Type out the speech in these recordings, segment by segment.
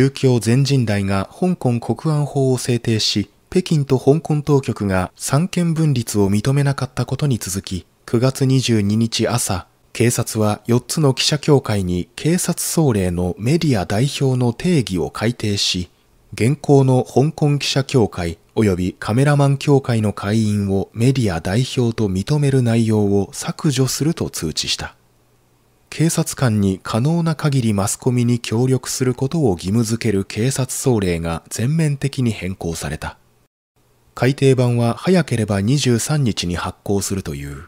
宗教全人代が香港国安法を制定し、北京と香港当局が三権分立を認めなかったことに続き、9月22日朝、警察は4つの記者協会に警察総令のメディア代表の定義を改定し、現行の香港記者協会及びカメラマン協会の会員をメディア代表と認める内容を削除すると通知した。警察官に可能な限りマスコミに協力することを義務付ける警察総令が全面的に変更された。改訂版は早ければ23日に発行するという。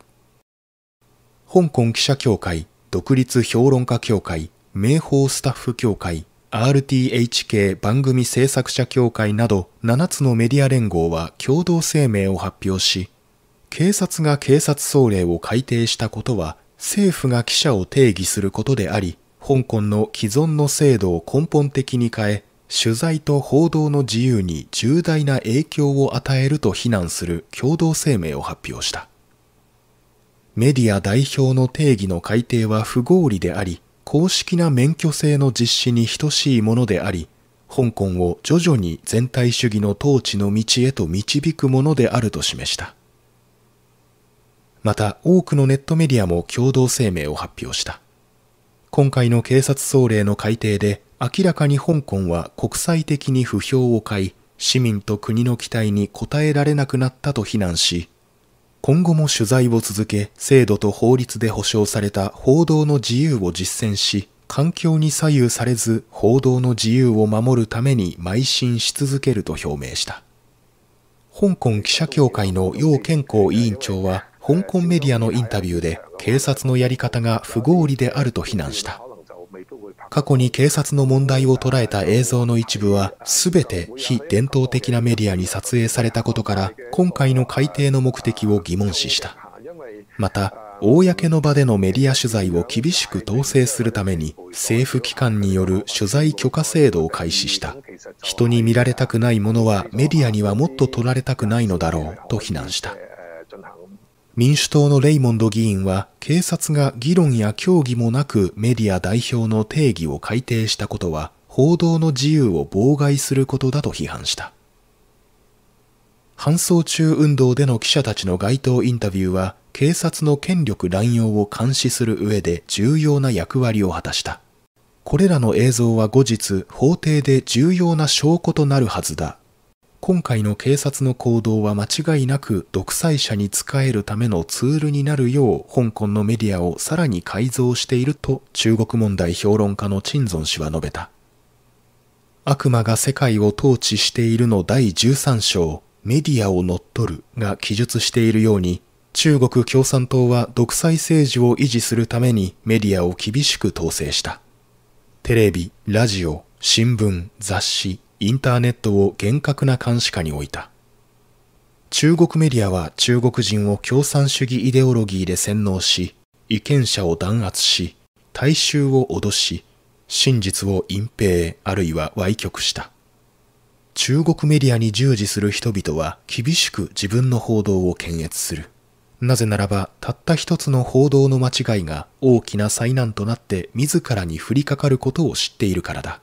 香港記者協会、独立評論家協会、名報スタッフ協会、RTHK 番組制作者協会など7つのメディア連合は共同声明を発表し、警察が警察総令を改定したことは政府が記者を定義することであり、香港の既存の制度を根本的に変え、取材と報道の自由に重大な影響を与えると非難する共同声明を発表した。メディア代表の定義の改定は不合理であり、公式な免許制の実施に等しいものであり、香港を徐々に全体主義の統治の道へと導くものであると示した。また多くのネットメディアも共同声明を発表した。今回の警察総令の改定で明らかに香港は国際的に不評を買い、市民と国の期待に応えられなくなったと非難し、今後も取材を続け、制度と法律で保障された報道の自由を実践し、環境に左右されず報道の自由を守るために邁進し続けると表明した。香港記者協会の楊健康委員長は、香港メディアのインタビューで警察のやり方が不合理であると非難した。過去に警察の問題を捉えた映像の一部は全て非伝統的なメディアに撮影されたことから今回の改定の目的を疑問視した。また、公の場でのメディア取材を厳しく統制するために政府機関による取材許可制度を開始した。人に見られたくないものはメディアにはもっと取られたくないのだろうと非難した。民主党のレイモンド議員は警察が議論や協議もなくメディア代表の定義を改定したことは報道の自由を妨害することだと批判した搬送中運動での記者たちの街頭インタビューは警察の権力乱用を監視する上で重要な役割を果たしたこれらの映像は後日法廷で重要な証拠となるはずだ今回の警察の行動は間違いなく独裁者に仕えるためのツールになるよう香港のメディアをさらに改造していると中国問題評論家の陳尊氏は述べた。悪魔が世界を統治しているの第13章メディアを乗っ取るが記述しているように中国共産党は独裁政治を維持するためにメディアを厳しく統制した。テレビ、ラジオ、新聞、雑誌、インターネットを厳格な監視下に置いた。中国メディアは中国人を共産主義イデオロギーで洗脳し、意見者を弾圧し、大衆を脅し、真実を隠蔽あるいは歪曲した。中国メディアに従事する人々は厳しく自分の報道を検閲する。なぜならば、たった一つの報道の間違いが大きな災難となって自らに降りかかることを知っているからだ。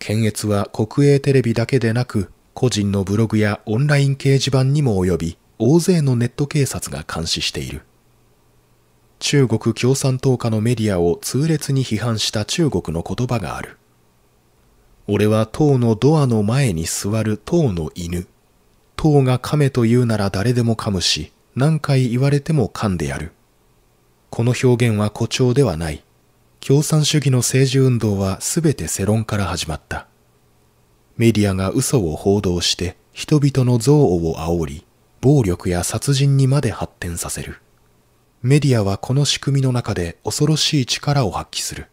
検閲は国営テレビだけでなく、個人のブログやオンライン掲示板にも及び、大勢のネット警察が監視している。中国共産党下のメディアを痛烈に批判した中国の言葉がある。俺は党のドアの前に座る党の犬。党が噛めと言うなら誰でも噛むし、何回言われても噛んでやる。この表現は誇張ではない。共産主義の政治運動は全て世論から始まった。メディアが嘘を報道して人々の憎悪を煽り、暴力や殺人にまで発展させる。メディアはこの仕組みの中で恐ろしい力を発揮する。